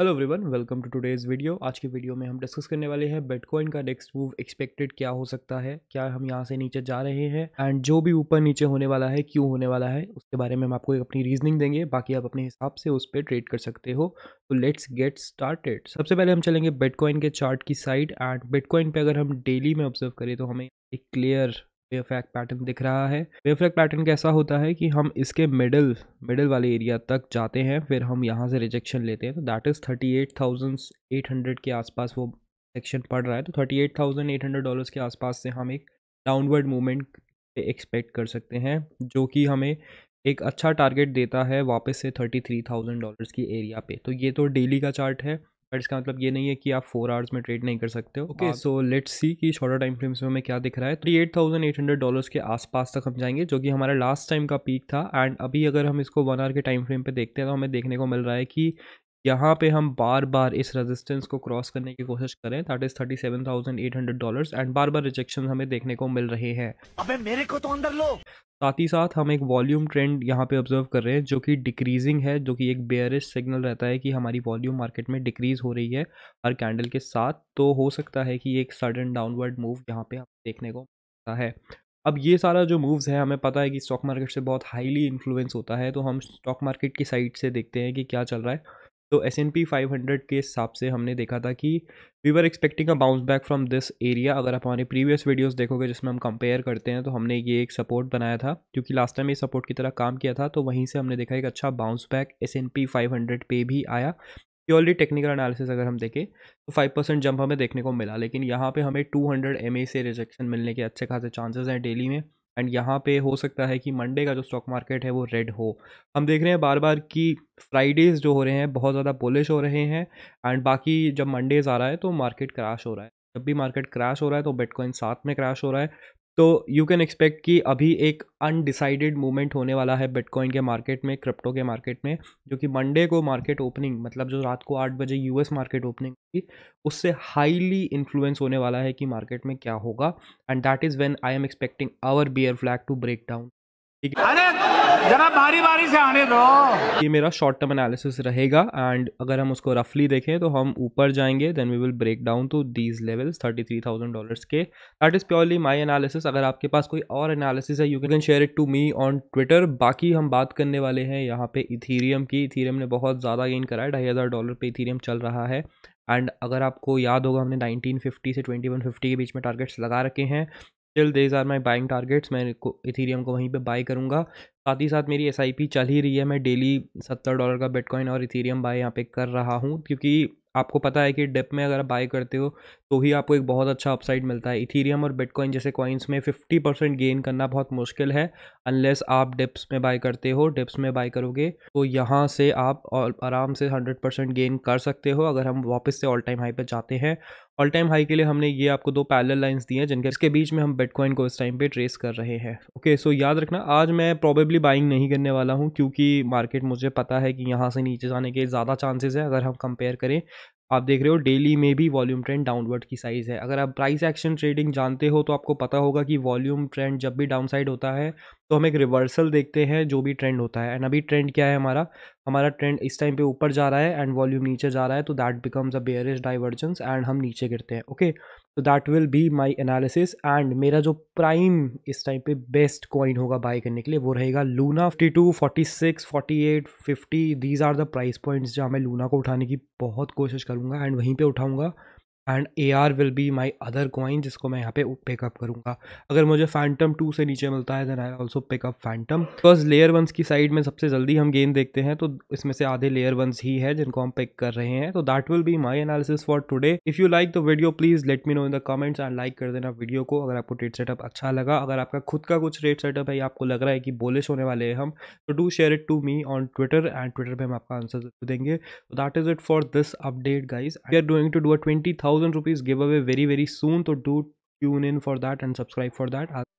hello everyone welcome to today's video आज के video में हम डिस्कस करने वाले हैं बिटकॉइन का नेक्स्ट मूव एक्सपेक्टेड क्या हो सकता है क्या हम यहाँ से नीचे जा रहे हैं एंड जो भी ऊपर नीचे होने वाला है क्यों होने वाला है उसके बारे में हम आपको एक अपनी रीजनिंग देंगे बाकी आप अपने हिसाब से उस पर ट्रेड कर सकते हो तो लेट्स गेट स्टार्टेड सबसे पहले हम चलेंगे बेटकॉइन के चार्ट की साइड एंड बेटकॉइन पे अगर हम डेली में ऑब्जर्व करें तो हमें एक क्लियर वेवफ्रैक पैटर्न दिख रहा है वेवफ्रैक पैटर्न कैसा होता है कि हम इसके मिडल मिडल वाले एरिया तक जाते हैं फिर हम यहाँ से रिजेक्शन लेते हैं तो that is thirty eight thousand eight hundred के आसपास वो सेक्शन पड़ रहा है तो thirty eight thousand eight hundred dollars के आसपास से हम एक डाउनवर्ड मूवमेंट एक्सपेक्ट कर सकते हैं जो कि हमें एक अच्छा टारगेट देता है वापस से थर्टी थ्री थाउजेंड डॉलर्स की एरिया पे तो ये तो डेली का चार्ट है बट इसका मतलब ये नहीं है कि आप फोर आवर्स में ट्रेड नहीं कर सकते हो ओके सो लेट्स सी कि शॉर्टर टाइम फ्रेम्स में हमें क्या दिख रहा है three eight thousand eight hundred dollars के आसपास तक हम जाएंगे जो कि हमारा लास्ट टाइम का पीक था एंड अभी अगर हम इसको वन आवर के टाइम फ्रेम पर देखते हैं तो हमें देखने को मिल रहा है कि यहाँ पे हम बार बार इस रेजिस्टेंस को क्रॉस करने की कोशिश कर रहे हैं that is thirty seven thousand eight hundred dollar and बार बार रिजेक्शन हमें देखने को मिल रहे हैं अबे मेरे को तो अंदर लो साथ ही साथ हम एक वॉल्यूम ट्रेंड यहाँ पे ऑब्जर्व कर रहे हैं जो कि डिक्रीजिंग है जो कि एक बेयरिश सिग्नल रहता है कि हमारी वॉल्यूम मार्केट में डिक्रीज हो रही है हर कैंडल के साथ तो हो सकता है कि एक सडन डाउनवर्ड मूव यहाँ पे हम देखने को मिलता है अब ये सारा जो मूव्स है हमें पता है कि स्टॉक मार्केट से बहुत हाईली इन्फ्लुएंस होता है तो हम स्टॉक मार्केट की साइड से देखते हैं कि क्या चल रहा है तो S and P five hundred के हिसाब से हमने देखा था कि we were expecting a bounce back from this area अगर आप हमारे प्रीवियस वीडियोस देखोगे जिसमें हम कंपेयर करते हैं तो हमने ये एक सपोर्ट बनाया था क्योंकि लास्ट टाइम ये सपोर्ट की तरह काम किया था तो वहीं से हमने देखा एक अच्छा bounce back S and P five hundred पे भी आया प्योरली टेक्निकल एनालिसिस अगर हम देखें तो फाइव परसेंट जंप हमें देखने को मिला लेकिन यहाँ पर हमें टू हंड्रेड एम ए से रिजेक्शन मिलने के अच्छे खासे चांसेज़ हैं डेली में एंड यहाँ पे हो सकता है कि मंडे का जो स्टॉक मार्केट है वो रेड हो हम देख रहे हैं बार बार कि फ्राइडेज़ जो हो रहे हैं बहुत ज़्यादा पोलिश हो रहे हैं एंड बाकी जब मंडेज़ आ रहा है तो मार्केट क्रैश हो रहा है जब भी मार्केट क्रैश हो रहा है तो बिटकॉइन साथ में क्रैश हो रहा है तो यू कैन एक्सपेक्ट कि अभी एक अनडिसाइडेड मूवमेंट होने वाला है बिटकॉइन के मार्केट में क्रिप्टो के मार्केट में जो कि मंडे को मार्केट ओपनिंग मतलब जो रात को आठ बजे यूएस मार्केट ओपनिंग की उससे हाईली इन्फ्लुएंस होने वाला है कि मार्केट में क्या होगा and that is when I am expecting our bear flag to break down अरे जरा बारी बारी से आने दो ये मेरा शॉर्ट टर्म एनालिसिस रहेगा एंड अगर हम उसको रफली देखें तो हम ऊपर जाएंगे then we will break down to these levels thirty three thousand dollars के that is purely my analysis अगर आपके पास कोई और एनालिसिस है you can share it to me on Twitter बाकी हम बात करने वाले हैं यहाँ पे इथीरियम की इथीरियम ने बहुत ज़्यादा गेन करा है ढाई हज़ार डॉलर पे इथीरियम चल रहा है एंड अगर आपको याद होगा हमने 1950 से 2150 के बीच में टारगेट्स लगा रखे हैं still these are my buying targets मैं इथीरियम को वहीं पे बाई करूँगा साथ ही साथ मेरी एस चल ही रही है मैं डेली सत्तर डॉलर का बिटकॉइन और इथीरियम बाय यहाँ पे कर रहा हूँ क्योंकि आपको पता है कि डिप में अगर आप बाय करते हो तो ही आपको एक बहुत अच्छा अपसाइड मिलता है इथीरियम और बिटकॉइन जैसे कॉइन्स में 50 परसेंट गेन करना बहुत मुश्किल है अनलेस आप डिप्स में बाय करते हो डिप्स में बाय करोगे तो यहाँ से आप आराम से 100 परसेंट गेन कर सकते हो अगर हम वापस से ऑल टाइम हाई पर जाते हैं ऑल टाइम हाई के लिए हमने ये आपको दो पैरेलल लाइंस दी हैं जिनके इसके बीच में हम बिटकॉइन को इस टाइम पे ट्रेस कर रहे हैं ओके सो याद रखना आज मैं प्रॉबेबली बाइंग नहीं करने वाला हूँ क्योंकि मार्केट मुझे पता है कि यहाँ से नीचे जाने के ज़्यादा चांसेस है अगर हम कंपेयर करें आप देख रहे हो डेली में भी वॉल्यूम ट्रेंड डाउनवर्ड की साइज़ है अगर आप प्राइस एक्शन ट्रेडिंग जानते हो तो आपको पता होगा कि वॉल्यूम ट्रेंड जब भी डाउनसाइड होता है तो हम एक रिवर्सल देखते हैं जो भी ट्रेंड होता है एंड अभी ट्रेंड क्या है हमारा हमारा ट्रेंड इस टाइम पे ऊपर जा रहा है एंड वॉल्यूम नीचे जा रहा है तो that becomes a bearish divergence and हम नीचे गिरते हैं ओके तो that will be my analysis and मेरा जो प्राइम इस टाइम पे बेस्ट कॉइन होगा बाय करने के लिए वो रहेगा Luna fifty two forty six forty eight fifty these are the price points जहाँ मैं लूना को उठाने की बहुत कोशिश करूँगा एंड वहीं पर उठाऊँगा and A R will be my other coin जिसको मैं यहाँ पे पिकअप करूँगा अगर मुझे फैंटम टू से नीचे मिलता है then I also pick up Fantom because layer ones की साइड में सबसे जल्दी हम गेंद देखते हैं तो इसमें से आधे लेयर वंस ही है जिनको हम पिक कर रहे हैं तो that will be my analysis for today if you like the video please let me know in the comments and like कर देना वीडियो को अगर आपको ट्रेड सेटअप अच्छा लगा अगर आपका खुद का कुछ रेट सेटअप है या आपको लग रहा है कि बोलिश होने वाले हैं हम तो do share it to me on Twitter and Twitter पर हम आपका आंसर देंगे तो that is it for this update guys we are doing to do a twenty thousand rupees giveaway very very soon so do tune in for that and subscribe for that